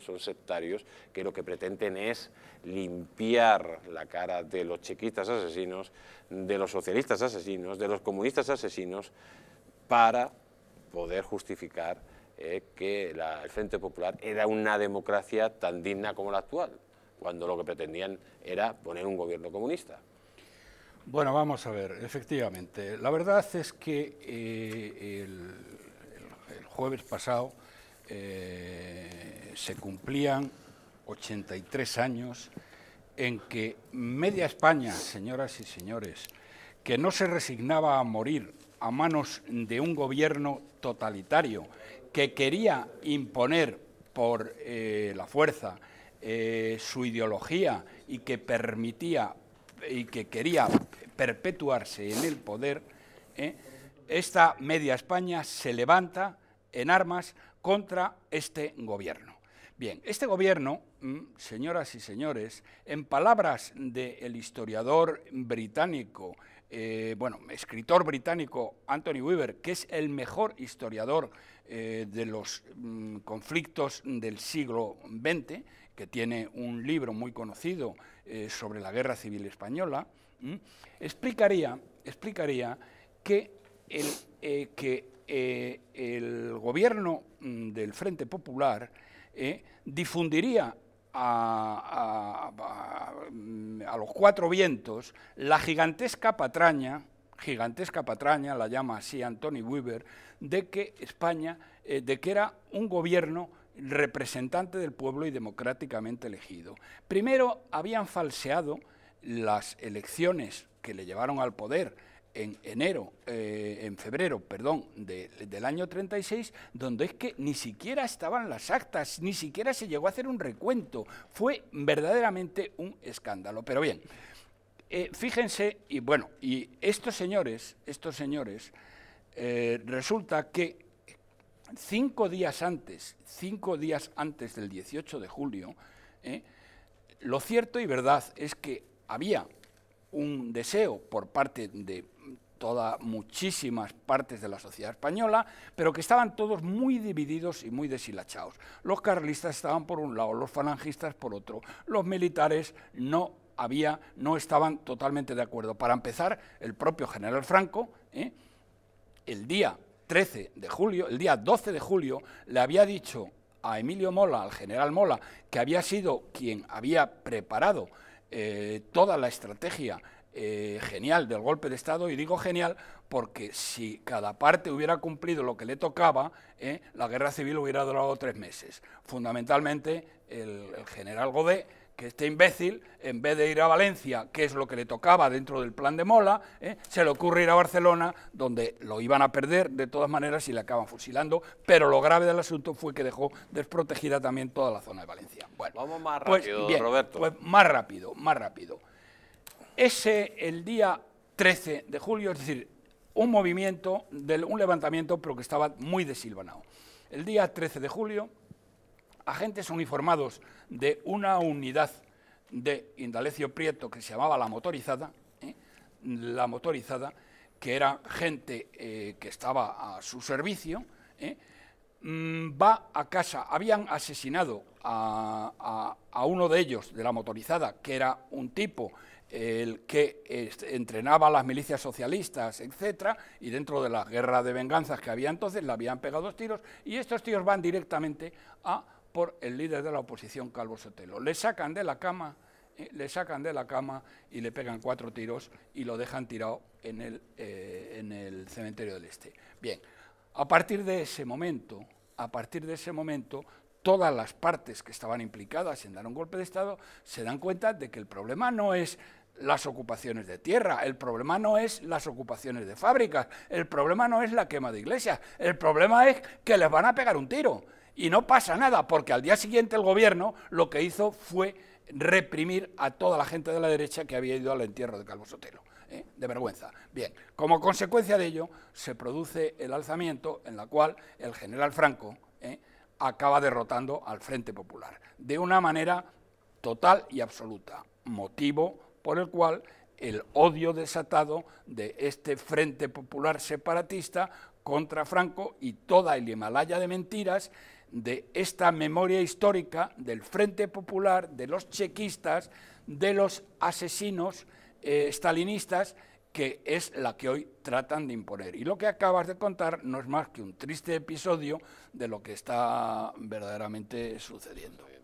son sectarios, que lo que pretenden es limpiar la cara de los chiquitas asesinos, de los socialistas asesinos, de los comunistas asesinos, para poder justificar eh, que el Frente Popular era una democracia tan digna como la actual, cuando lo que pretendían era poner un gobierno comunista. Bueno, vamos a ver, efectivamente. La verdad es que eh, el, jueves pasado eh, se cumplían 83 años en que media España, señoras y señores, que no se resignaba a morir a manos de un gobierno totalitario que quería imponer por eh, la fuerza eh, su ideología y que permitía y que quería perpetuarse en el poder, ¿eh? esta media España se levanta en armas contra este gobierno. Bien, este gobierno, mm, señoras y señores, en palabras del historiador británico, eh, bueno, escritor británico Anthony Weaver, que es el mejor historiador eh, de los mm, conflictos del siglo XX, que tiene un libro muy conocido eh, sobre la guerra civil española, mm, explicaría, explicaría que el, que, el gobierno del Frente Popular eh, difundiría a, los cuatro vientos la gigantesca patraña, gigantesca patraña, la llama así Anthony Weaver, de que España, eh, de que era un gobierno representante del pueblo y democráticamente elegido. Primero habían falseado las elecciones que le llevaron al poder en enero, eh, en febrero, perdón, del año 36, donde es que ni siquiera estaban las actas, ni siquiera se llegó a hacer un recuento. Fue verdaderamente un escándalo. Pero bien, eh, fíjense, y bueno, y estos señores, estos señores, eh, resulta que cinco días antes, cinco días antes del 18 de julio, lo cierto y verdad es que había un deseo por parte de todas muchísimas partes de la sociedad española, pero que estaban todos muy divididos y muy deshilachados. Los carlistas estaban por un lado, los falangistas por otro, los militares no había, no estaban totalmente de acuerdo. Para empezar, el propio general Franco, ¿eh? el día 13 de julio, el día 12 de julio, le había dicho a Emilio Mola, al general Mola, que había sido quien había preparado eh, toda la estrategia eh, genial del golpe de Estado, y digo genial porque si cada parte hubiera cumplido lo que le tocaba, eh, la guerra civil hubiera durado tres meses. Fundamentalmente el, general Godé... que este imbécil, en vez de ir a Valencia, que es lo que le tocaba dentro del plan de Mola, eh, se le ocurre ir a Barcelona, donde lo iban a perder de todas maneras y le acaban fusilando, pero lo grave del asunto fue que dejó desprotegida también toda la zona de Valencia. Bueno, Vamos más pues rápido, Roberto. Pues más rápido, más rápido ese el día 13 de julio, es decir, un movimiento, un levantamiento, pero que estaba muy desilvanado. El día 13 de julio, agentes uniformados de una unidad de Indalecio Prieto que se llamaba La Motorizada, ¿eh? La Motorizada, que era gente eh, que estaba a su servicio, ¿eh? Mm, va a casa. Habían asesinado a, uno de ellos, de la motorizada, que era un tipo el que entrenaba a las milicias socialistas, etcétera, y dentro de la guerra de venganzas que había entonces, le habían pegado dos tiros, y estos tiros van directamente a por el líder de la oposición, Calvo Sotelo. Le sacan de la cama, eh, le sacan de la cama y le pegan cuatro tiros y lo dejan tirado en el, eh, en el cementerio del Este. Bien, a partir de ese momento, a partir de ese momento, todas las partes que estaban implicadas en dar un golpe de Estado se dan cuenta de que el problema no es las ocupaciones de tierra, el problema no es las ocupaciones de fábricas, el problema no es la quema de iglesias, el problema es que les van a pegar un tiro. Y no pasa nada, porque al día siguiente el gobierno lo que hizo fue reprimir a toda la gente de la derecha que había ido al entierro de Calvo Sotelo. ¿eh? de vergüenza. Bien, como consecuencia de ello se produce el alzamiento en la cual el general Franco ¿eh? acaba derrotando al Frente Popular de una manera total y absoluta, motivo por el cual el odio desatado de este Frente Popular separatista contra Franco y toda el Himalaya de mentiras de esta memoria histórica del Frente Popular, de los chequistas, de los asesinos estalinistas, eh, que es la que hoy tratan de imponer. Y lo que acabas de contar no es más que un triste episodio de lo que está verdaderamente sucediendo.